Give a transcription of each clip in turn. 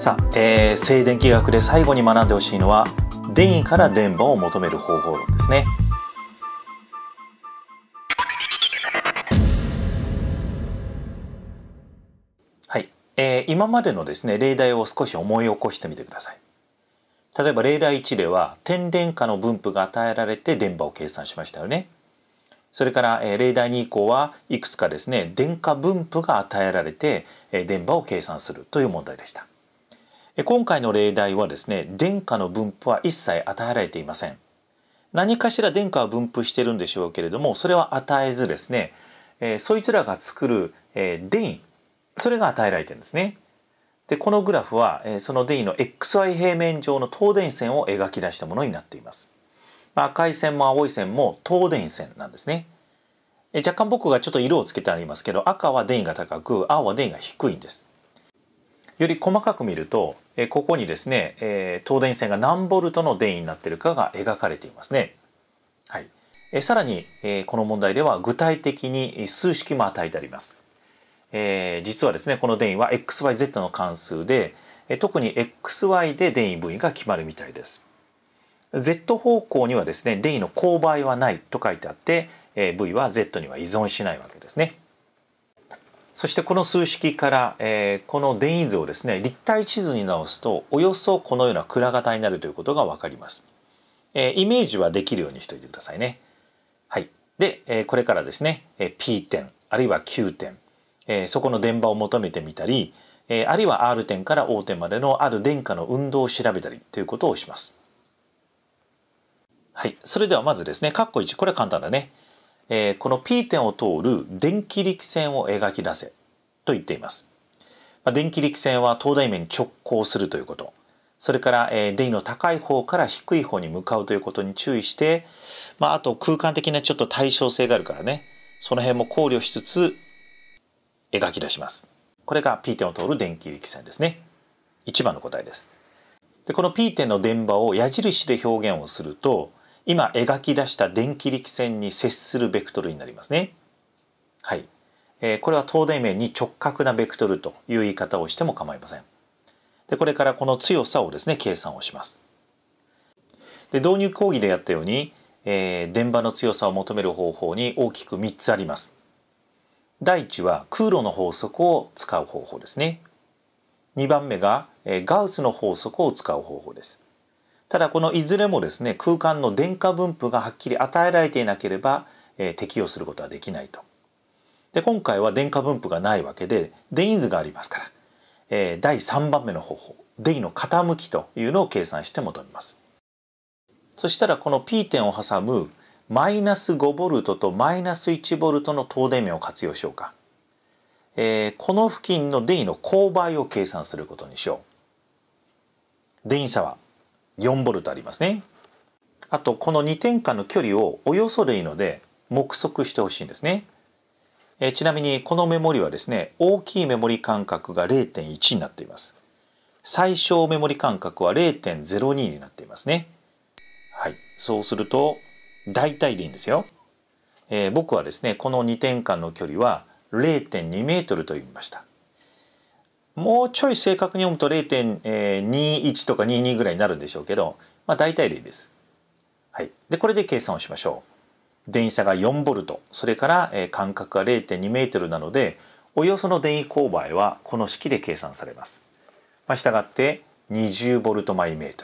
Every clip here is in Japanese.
さあ、えー、静電気学で最後に学んでほしいのは電位から電波を求める方法論ですね。はい、えー、今までのですね例題を少し思い起こしてみてください。例えば例題1では点電荷の分布が与えられて電波を計算しましたよね。それから、えー、例題2以降はいくつかですね電荷分布が与えられて、えー、電波を計算するという問題でした。今回の例題はですね電荷の分布は一切与えられていません何かしら電荷は分布してるんでしょうけれどもそれは与えずですね、えー、そいつらが作る、えー、電位それが与えられてるんですねでこのグラフは、えー、その電位の xy 平面上の等電線を描き出したものになっています、まあ、赤い線も青い線も等電線なんですねえー、若干僕がちょっと色をつけてありますけど赤は電位が高く青は電位が低いんですより細かく見るとえここにですね、えー、東電線が何ボルトの電位になっているかが描かれていますね。はい、えさらに、えこの問題では具体的に数式も与えてあります。え実はですねこの電位は xyz の関数で、え特に xy で電位分位が決まるみたいです。z 方向にはですね電位の勾配はないと書いてあって、え v は z には依存しないわけですね。そしてこの数式から、えー、この電位図をですね立体地図に直すとおよそこのような蔵型になるということが分かります。えー、イメージはできるようにしておいてくださいね。はい、で、えー、これからですね、えー、P 点あるいは Q 点、えー、そこの電場を求めてみたり、えー、あるいは R 点から O 点までのある電荷の運動を調べたりということをします。はい、それではまずですね、括弧1、これ簡単だね。えー、この P 点を通る電気力線を描き出せと言っています。まあ、電気力線は東大面に直行するということ。それから、えー、電位の高い方から低い方に向かうということに注意して、まあ、あと空間的なちょっと対称性があるからね、その辺も考慮しつつ描き出します。これが P 点を通る電気力線ですね。1番の答えです。で、この P 点の電場を矢印で表現をすると、今描き出した電気力線に接するベクトルになりますね。はい。えー、これは東大面に直角なベクトルという言い方をしても構いません。で、これからこの強さをですね、計算をします。で、導入講義でやったように、えー、電場の強さを求める方法に大きく3つあります。第1は空路の法則を使う方法ですね。2番目が、えー、ガウスの法則を使う方法です。ただこのいずれもですね空間の電荷分布がはっきり与えられていなければ、えー、適用することはできないと。で今回は電荷分布がないわけで電位図がありますから、えー、第3番目の方法電位の傾きというのを計算して求めます。そしたらこの P 点を挟むマイナス 5V とマイナス 1V の等電面を活用しようか。えー、この付近の電位の勾配を計算することにしよう。電位差は4トありますね。あとこの2点間の距離をおよそでいいので目測してほしいんですね。えちなみにこのメモリはですね大きいメモリ間隔が0.1になっています。最小メモリ間隔は0.02になっていますね。はい、そうすると大体でいいんですよ。えー、僕はですねこの2点間の距離は0.2メートルと言いました。もうちょい正確に読むと0.21とか22ぐらいになるんでしょうけど、まあ、大体例です。はい、でこれで計算をしましょう。電位差が 4V それから、え間隔が 0.2m なのでおよその電位勾配はこの式で計算されます。まあ、したがって 20V/m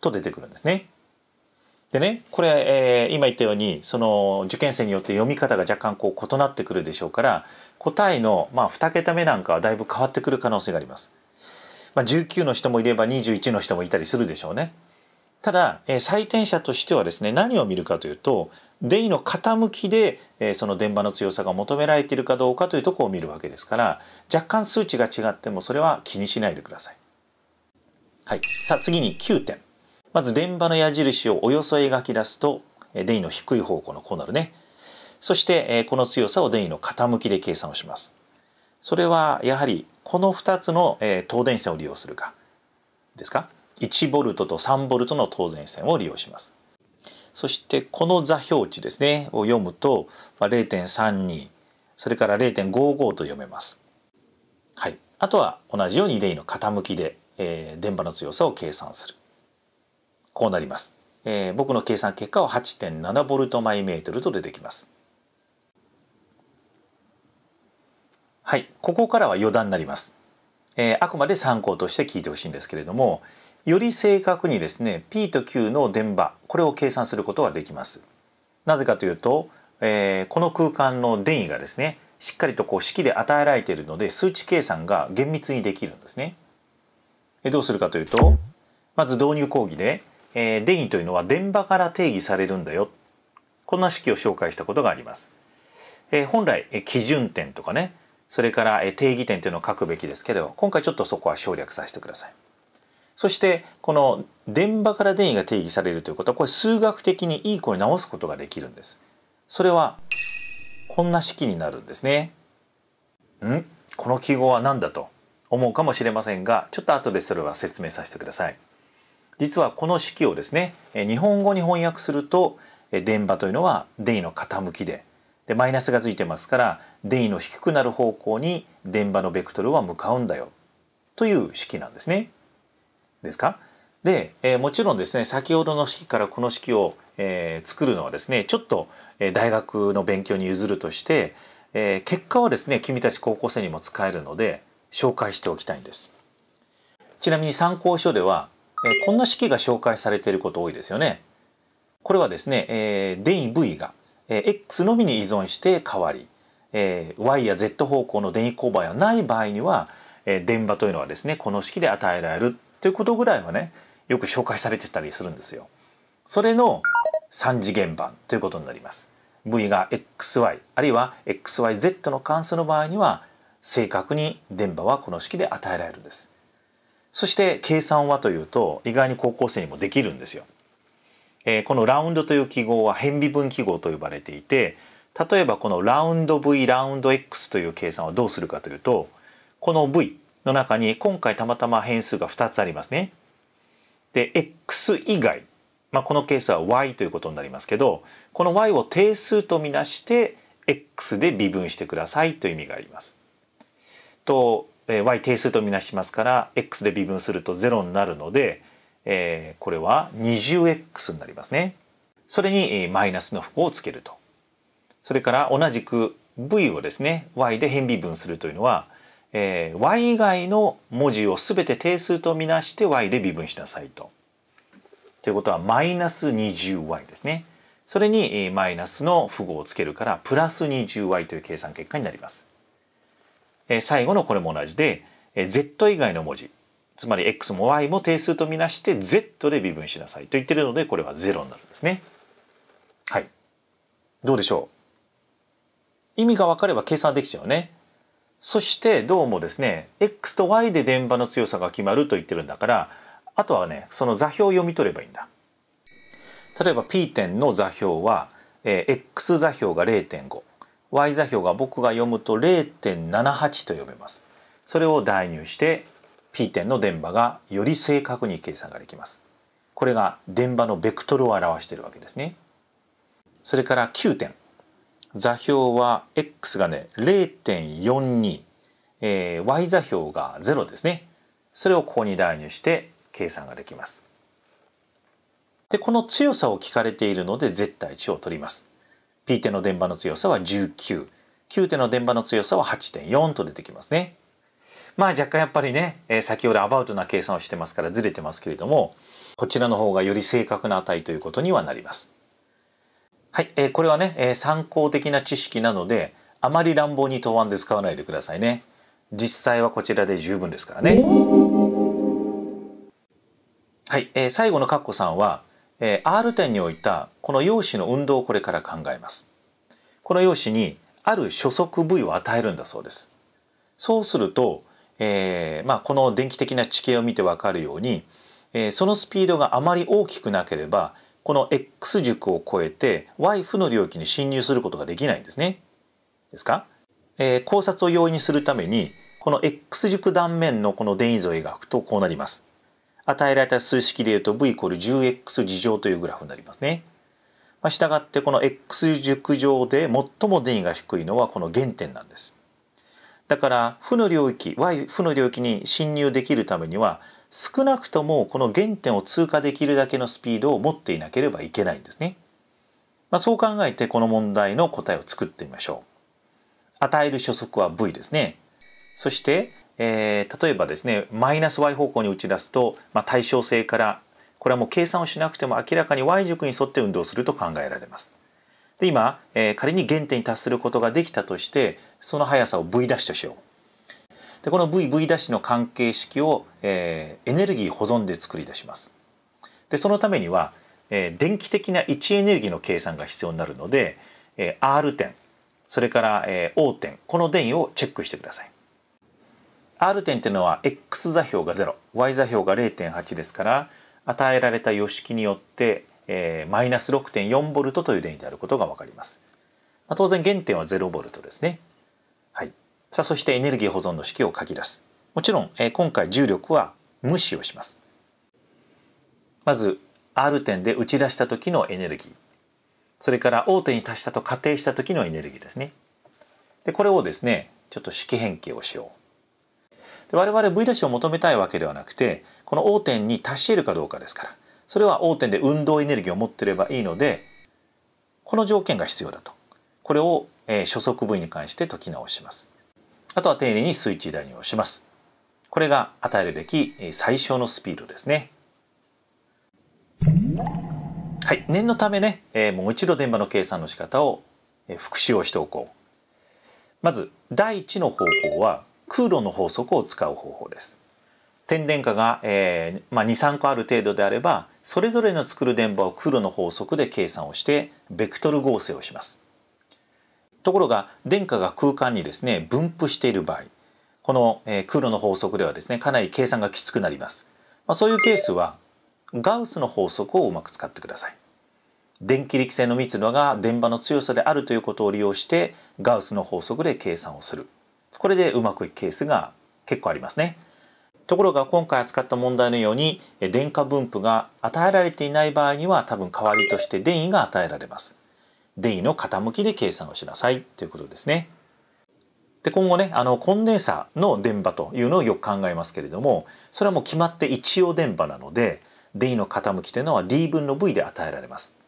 と出てくるんですね。でねこれ、えー、今言ったようにその受験生によって読み方が若干こう異なってくるでしょうから答えの、まあ、2桁目なんかはだいぶ変わってくる可能性があります。まあ、19の人もいれば21の人もいたりするでしょうね。ただ、えー、採点者としてはですね何を見るかというとデイの傾きで、えー、その電波の強さが求められているかどうかというとこを見るわけですから若干数値が違ってもそれは気にしないでください。はい、さあ次に9点。まず電波の矢印をおよそ描き出すと電位の低い方向のこうなるねそしてこの強さを電位の傾きで計算をしますそれはやはりこの2つの等電線を利用するかですか 1V と 3V の等電線を利用しますそしてこの座標値ですねを読むと0.32それから0.55と読めます。はい、あとは同じように電位の傾きで、え電波の強さを計算する。こうなります。えー、僕の計算結果は8 7 v ルと出てきます。はい、ここからは余談になります。えー、あくまで参考として聞いてほしいんですけれども、より正確にですね、P と Q の電場、これを計算することができます。なぜかというと、えー、この空間の電位がですね、しっかりとこう式で与えられているので、数値計算が厳密にできるんですね。えどうするかというと、まず導入講義で、えー、電位というのは電場から定義されるんだよこんな式を紹介したことがあります。えー、本来、えー、基準点とかねそれから、えー、定義点というのを書くべきですけれど今回ちょっとそこは省略させてください。そしてこの電場から電位が定義されるということはこれ数学的にいい子に直すことができるんです。それはこんな式になるんですね。んこの記号は何だと思うかもしれませんがちょっと後でそれは説明させてください。実はこの式をですね日本語に翻訳すると電波というのは電位の傾きででマイナスがついてますから電位の低くなる方向に電波のベクトルは向かうんだよという式なんですね。ですかで、えもちろんですね先ほどの式からこの式を、え作るのはですねちょっと、え大学の勉強に譲るとして、え結果はですね君たち高校生にも使えるので紹介しておきたいんです。ちなみに参考書ではこんな式が紹介されていること多いですよね。これはですね、えー、電位 V が、えー、X のみに依存して変わり、えー、Y や Z 方向の電位勾配がない場合には、えー、電場というのはですねこの式で与えられるということぐらいはねよく紹介されてたりするんですよ。それの3次元版ということになります。V が XY あるいは XYZ の関数の場合には正確に電波はこの式で与えられるんです。そして計算はというと意外に高校生にもできるんですよ。えー、このラウンドという記号は変微分記号と呼ばれていて例えばこのラウンド V ラウンド X という計算はどうするかというとこの V の中に今回たまたま変数が2つありますね。で X 以外、まあ、このケースは Y ということになりますけどこの Y を定数とみなして X で微分してくださいという意味があります。と y 定数とみなしますから x で微分すると0になるので、えー、これは 20x になりますね。それに、マイナスの符号をつけると。それから同じく v をですね y で変微分するというのは、えー、y 以外の文字を全て定数とみなして y で微分しなさいと。ということはマイナス 20y ですね。それにマイナスの符号をつけるからプラス 20y という計算結果になります。え最後のこれも同じで、え Z 以外の文字つまり X も Y も定数とみなして Z で微分しなさいと言ってるのでこれは0になるんですね。はい。どうでしょう意味が分かれば計算できちゃうね。そしてどうもですね X と Y で電場の強さが決まると言ってるんだからあとはねその座標を読み取ればいいんだ。例えば P 点の座標は、え X 座標が0.5 y 座標が僕が読むと0.78と読めます。それを代入して P 点の電波がより正確に計算ができます。これが電波のベクトルを表しているわけですね。それから Q 点。座標は x がね0.42、えー、y 座標が0ですね。それをここに代入して計算ができます。で、この強さを聞かれているので絶対値を取ります。P 手の電波の強さは19。9手の電波の強さは8.4と出てきますね。まあ若干やっぱりね、えー、先ほどアバウトな計算をしてますからずれてますけれども、こちらの方がより正確な値ということにはなります。はい、えー、これはね、えー、参考的な知識なので、あまり乱暴に答案で使わないでくださいね。実際はこちらで十分ですからね。はい、えー、最後のカッコさんは、えー、R 点に置いたこの陽子の運動をこれから考えます。この陽子にある初速部位を与えるんだそうです。そうすると、えーまあ、この電気的な地形を見てわかるように、えー、そのスピードがあまり大きくなければこの x 軸を超えて y 負の領域に侵入することができないんですね。ですか、えー、考察を容易にするためにこの x 軸断面のこの電位図を描くとこうなります。与えられた数式で言うと v イコール 10x 次乗というグラフになりますね。まあ、したがってこの x 軸上で最も電位が低いのはこの原点なんです。だから負の領域 y 負の領域に侵入できるためには少なくともこの原点を通過できるだけのスピードを持っていなければいけないんですね。まあ、そう考えてこの問題の答えを作ってみましょう。与える初速は v ですね。そしてえー、例えばですねマイナス y 方向に打ち出すと、まあ、対称性からこれはもう計算をしなくても明らかに y 軸に沿って運動すると考えられます。で今、えー、仮に原点に達することができたとしてその速さを v' としよう。でこの vv' の関係式を、えー、エネルギー保存で作り出します。でそのためには、えー、電気的な位置エネルギーの計算が必要になるので、えー、R 点それから、えー、O 点この電位をチェックしてください。R 点というのは X 座標が 0Y 座標が0.8ですから与えられた様式によってマイナス 6.4V という電位であることが分かります。まあ、当然原点は 0V ですね。はい、さあそしてエネルギー保存の式を書き出す。もちろん、え今回重力は無視をします。まず R 点で打ち出した時のエネルギーそれから O 点に達したと仮定した時のエネルギーですね。でこれをですねちょっと式変形をしよう。で我々 V ダッを求めたいわけではなくてこの O 点に達し得るかどうかですからそれは O 点で運動エネルギーを持ってればいいのでこの条件が必要だとこれを、えー、初速部位に関して解き直しますあとは丁寧にスイッチ代入しますこれが与えるべき最小のスピードですねはい、念のためね、えー、もう一度電波の計算の仕方を復習をしておこう。まず、第1の方法は、空路の法則を使う方法です。点電荷が、えー、まあ、23個ある程度であればそれぞれの作る電波を空路の法則で計算をしてベクトル合成をします。ところが電荷が空間にですね分布している場合この、え空路の法則ではですねかなり計算がきつくなります。まあ、そういうケースはガウスの法則をうまく使ってください。電気力線の密度が電波の強さであるということを利用してガウスの法則で計算をするこれでうまくいくケースが結構ありますね。ところが今回扱った問題のように電荷分布が与えられていない場合には多分代わりとして電位が与えられます。電位の傾きで計算をしなさいということですね。で今後ねあのコンデンサの電波というのをよく考えますけれどもそれはもう決まって一応電波なので電位の傾きというのは d 分の v で与えられます。